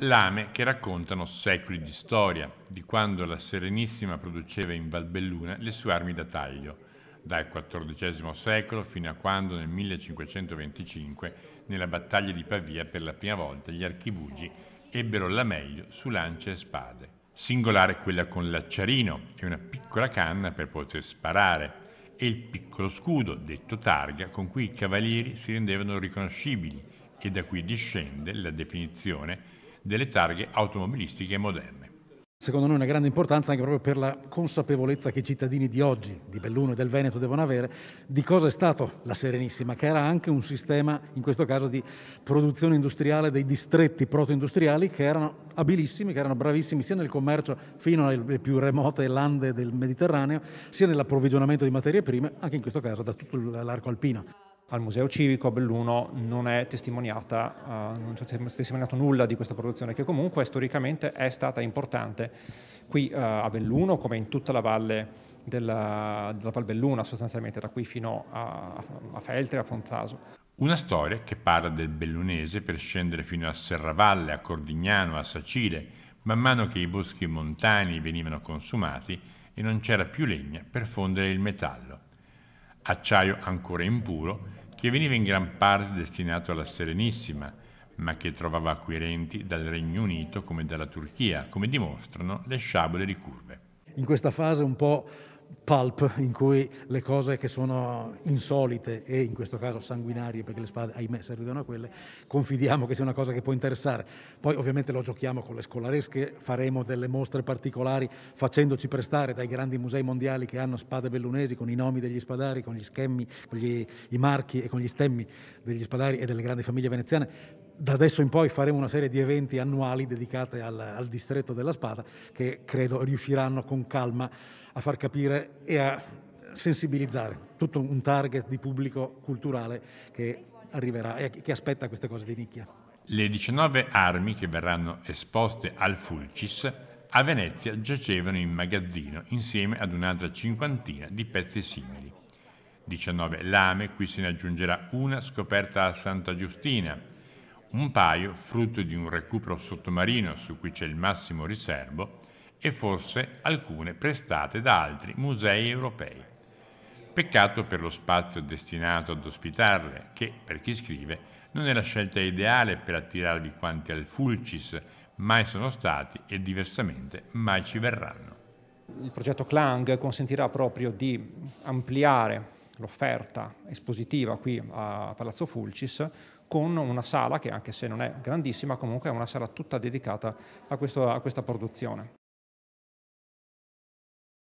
lame che raccontano secoli di storia, di quando la Serenissima produceva in Valbelluna le sue armi da taglio, dal XIV secolo fino a quando nel 1525, nella battaglia di Pavia, per la prima volta gli archibugi ebbero la meglio su lance e spade. Singolare quella con l'acciarino e una piccola canna per poter sparare, e il piccolo scudo, detto targa, con cui i cavalieri si rendevano riconoscibili, e da cui discende la definizione delle targhe automobilistiche moderne. Secondo noi una grande importanza anche proprio per la consapevolezza che i cittadini di oggi, di Belluno e del Veneto devono avere di cosa è stato la Serenissima, che era anche un sistema, in questo caso, di produzione industriale dei distretti proto-industriali che erano abilissimi, che erano bravissimi sia nel commercio fino alle più remote lande del Mediterraneo, sia nell'approvvigionamento di materie prime, anche in questo caso da tutto l'arco alpino al Museo Civico a Belluno non è, testimoniata, uh, non è testimoniato nulla di questa produzione che comunque storicamente è stata importante qui uh, a Belluno come in tutta la valle della, della Val Belluna sostanzialmente da qui fino a, a Feltre, a Fonzaso. Una storia che parla del bellunese per scendere fino a Serravalle, a Cordignano, a Sacile, man mano che i boschi montani venivano consumati e non c'era più legna per fondere il metallo acciaio ancora impuro, che veniva in gran parte destinato alla Serenissima, ma che trovava acquirenti dal Regno Unito come dalla Turchia, come dimostrano le sciabole ricurve. In questa fase un po' pulp in cui le cose che sono insolite e in questo caso sanguinarie, perché le spade ahimè servivano a quelle, confidiamo che sia una cosa che può interessare. Poi ovviamente lo giochiamo con le scolaresche, faremo delle mostre particolari facendoci prestare dai grandi musei mondiali che hanno spade bellunesi con i nomi degli spadari, con gli schemmi, con gli, i marchi e con gli stemmi degli spadari e delle grandi famiglie veneziane da adesso in poi faremo una serie di eventi annuali dedicate al, al, distretto della spada che credo riusciranno con calma a far capire e a sensibilizzare tutto un target di pubblico culturale che arriverà e che aspetta queste cose di nicchia. Le 19 armi che verranno esposte al Fulcis a Venezia giacevano in magazzino insieme ad un'altra cinquantina di pezzi simili. 19 lame, qui se ne aggiungerà una scoperta a Santa Giustina, un paio frutto di un recupero sottomarino su cui c'è il massimo riservo e forse alcune prestate da altri musei europei. Peccato per lo spazio destinato ad ospitarle, che, per chi scrive, non è la scelta ideale per attirarvi quanti al Fulcis mai sono stati e diversamente mai ci verranno. Il progetto Clang consentirà proprio di ampliare l'offerta espositiva qui a Palazzo Fulcis con una sala che anche se non è grandissima comunque è una sala tutta dedicata a, questo, a questa produzione.